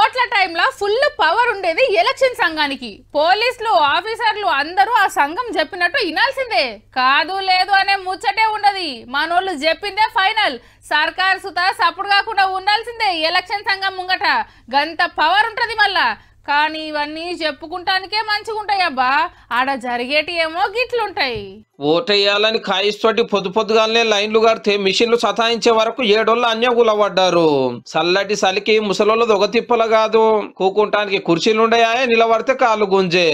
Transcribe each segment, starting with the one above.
ఓట్ల టైంలో full power ఉండేది ఎలక్షన్ సంఘానికి పోలీసులు ఆఫీసర్లు అందరూ ఆ సంఘం చెప్పినట్టు వినాల్సిందే కాదు లేదు అనే ముచ్చటే ఉండదు మనోళ్ళు చెప్పిందే ఫైనల్ సర్కార్ సుత సప్పుడు కాకుండా ఉండాల్సిందే ఎలక్షన్ సంఘం ముంగట గంత పవర్ ఉంటది మళ్ళా కానీ ఇవన్నీ చెప్పుకుంటానికే ఉంటాయి అబ్బా ఆడ జరిగేటి ఏమో గిట్లుంటాయి ఓటేయాలని కాయిస్తోటి పొద్దు పొద్దుగానే లైన్లు కడితే మిషన్లు సతాయించే వరకు ఏడోళ్ళు అన్య గులబడ్డారు చల్లటి సలికి ముసలోళ్ళది ఒక తిప్పల కాదు కూకుంటానికి ఉండయా నిలబడితే కాళ్ళు గుంజే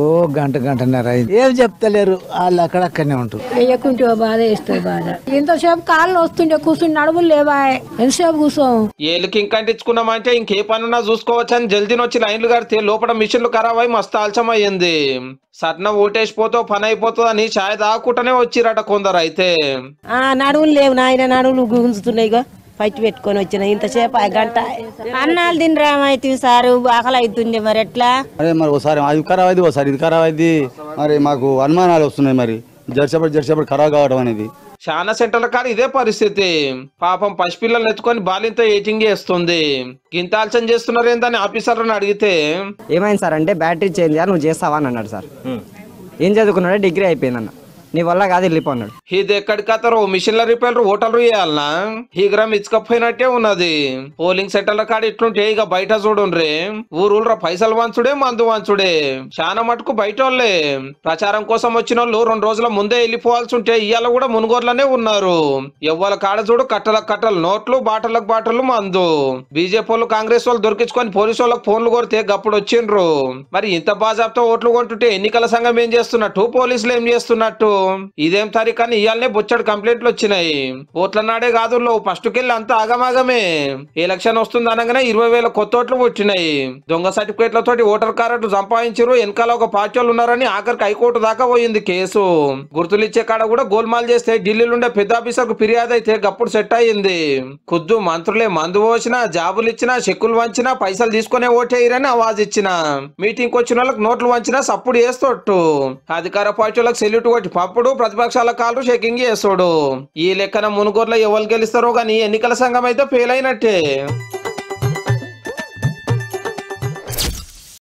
ఓ గంట గంటన్నర ఏం చెప్తలేరు వాళ్ళు అక్కడక్కడనే ఉంటారు వేయకుంటే ఎంతసేపు కాళ్ళు వస్తుండే కూర్చుని నడువులు లేవా ఎంతసేపు కూర్చోం ఏళ్ళకి ఇంకా ఇంకే పనున్నా అని జల్దీ వచ్చి లైన్లు నీళ్లు కడితే లోపల మిషన్లు ఖరాబ్ అయి మస్తు ఆలస్యమయ్యింది సట్న ఓటేసిపోతో పని అని ఛాయ్ తాగుకుంటనే వచ్చిరట కొందరు అయితే ఆ నడువులు లేవు నాయన నడువులు గుంజుతున్నాయి పైకి పెట్టుకొని వచ్చిన ఇంతసేపు గంట అన్నాలు తినరామైతే సారు ఆకలి అవుతుంది మరి ఎట్లా అరే మరి ఒకసారి అది ఖరాబ్ అయింది ఒకసారి ఇది ఖరాబ్ అయింది మరి మాకు అనుమానాలు వస్తున్నాయి మరి జర్సేపటి జర్సేపటి ఖరాబ్ కావడం అనేది చాలా సెంటర్ల కానీ ఇదే పరిస్థితి పాపం పసిపిల్లలు ఎత్తుకొని బాలింత ఏటింగ్ చేస్తుంది గింతాల్సం చేస్తున్నారు ఆఫీసర్ అని అడిగితే ఏమైంది సార్ అంటే బ్యాటరీ చేంజ్ నువ్వు చేస్తావా అని అన్నాడు సార్ ఏం చదువుకున్నాడు డిగ్రీ అయిపోయిందన్న నీ వల్ల కాదు వెళ్ళిపోన్నాడు ఇది ఎక్కడికతారు మిషన్ల రిపేర్లు హోటల్ వేయాలనా హీగ్రామ్ ఇచ్చుకపోయినట్టే ఉన్నది పోలింగ్ సెంటర్ల కాడ ఇట్లుంటే ఇక బయట చూడుండ్రి ఊరురా పైసలు వంచుడే మందు వంచుడే చాలా మటుకు బయట వాళ్ళే ప్రచారం కోసం వచ్చిన వాళ్ళు రెండు రోజుల ముందే వెళ్ళిపోవాల్సి ఉంటే ఇవాళ కూడా మునుగోర్లనే ఉన్నారు ఎవ్వల కాడ చూడు కట్టలకు కట్టలు నోట్లు బాటలకు బాటలు మందు బీజేపీ వాళ్ళు కాంగ్రెస్ వాళ్ళు దొరికించుకొని పోలీసు వాళ్ళకి ఫోన్లు కొడితే గప్పుడు వచ్చిండ్రు మరి ఇంత బాజాబ్తో ఓట్లు కొంటుంటే ఎన్నికల సంఘం ఏం చేస్తున్నట్టు పోలీసులు ఏం చేస్తున్నట్టు ఇదేం తారీఖు అని ఇవాళనే బుచ్చడు కంప్లైంట్లు వచ్చినాయి ఓట్ల నాడే కాదు ఫస్ట్ కెళ్ళి అంత ఆగమాగమే ఎలక్షన్ వస్తుంది అనగానే ఇరవై వేల కొత్త ఓట్లు పుట్టినాయి దొంగ సర్టిఫికేట్లతో ఓటర్ కార్డు సంపాదించారు వెనకాల ఒక పార్టీ ఉన్నారని ఆఖరికి హైకోర్టు దాకా పోయింది కేసు గుర్తులు ఇచ్చే కాడ కూడా గోల్మాల్ చేస్తే ఢిల్లీలో ఉండే పెద్ద ఆఫీసర్ కు ఫిర్యాదు అయితే గప్పుడు సెట్ అయ్యింది కొద్దు మంత్రులే మందు పోసినా జాబులు ఇచ్చినా చెక్కులు వంచినా పైసలు తీసుకునే ఓటేయరని అవాజ్ ఇచ్చిన మీటింగ్ వచ్చిన వాళ్ళకి నోట్లు వంచినా సప్పుడు చేస్తోట్టు అధికార పార్టీ వాళ్ళకి సెల్యూట్ కొట్టి అప్పుడు ప్రతిపక్షాల కాళ్ళు షేకింగ్ చేస్తాడు ఈ లెక్కన మునుగోర్లో ఎవరు గెలుస్తారో కానీ ఎన్నికల సంఘం అయితే ఫెయిల్ అయినట్టే